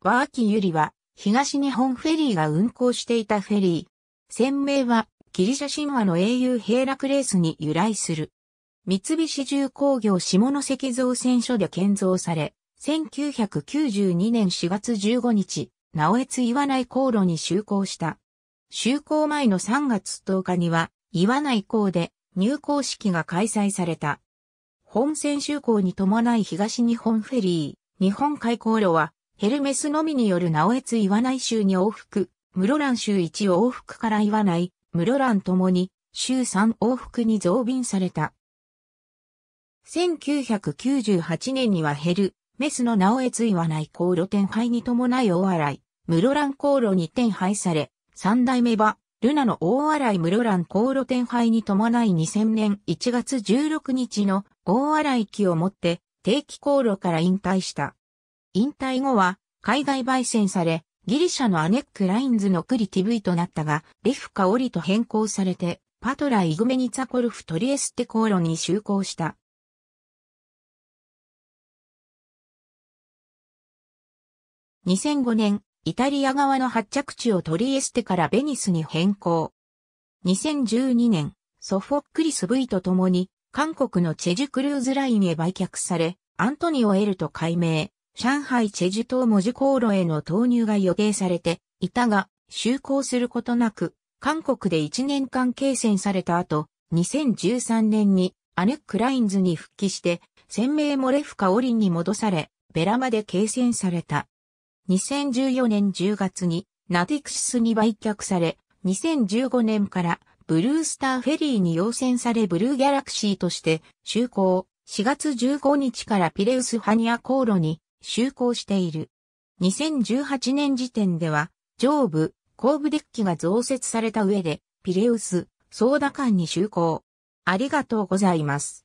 和秋ユリは、東日本フェリーが運航していたフェリー。船名は、ギリシャ神話の英雄ヘーラクレースに由来する。三菱重工業下関造船所で建造され、1992年4月15日、直江津岩内航路に就航した。就航前の3月10日には、岩内港で入港式が開催された。本船就航に伴い東日本フェリー、日本海航路は、ヘルメスのみによる直越岩内州に往復、室蘭州1往復から岩内、室蘭ともに、州3往復に増便された。1998年にはヘル、メスの直越岩内航路展開に伴い大洗、室蘭航路に転廃され、三代目は、ルナの大洗室蘭航路展廃に伴い2000年1月16日の大洗期をもって定期航路から引退した。引退後は海外焙煎され、ギリシャのアネックラインズのクリティブイとなったが、レフカオリと変更されて、パトラ・イグメニツァコルフ・トリエステ航路に就航した。2005年、イタリア側の発着地をトリエステからベニスに変更。2012年、ソフォックリス V と共に、韓国のチェジュクルーズラインへ売却され、アントニオ・エルと改名。上海チェジュ島文字航路への投入が予定されていたが、就航することなく、韓国で1年間継戦された後、2013年にアネックラインズに復帰して、鮮明モレフカオリンに戻され、ベラまで継戦された。2014年10月にナティクシスに売却され、2015年からブルースターフェリーに要請されブルーギャラクシーとして就航、4月15日からピレウスハニア航路に就航している。2018年時点では、上部、後部デッキが増設された上で、ピレウス、ソーダ間に就航。ありがとうございます。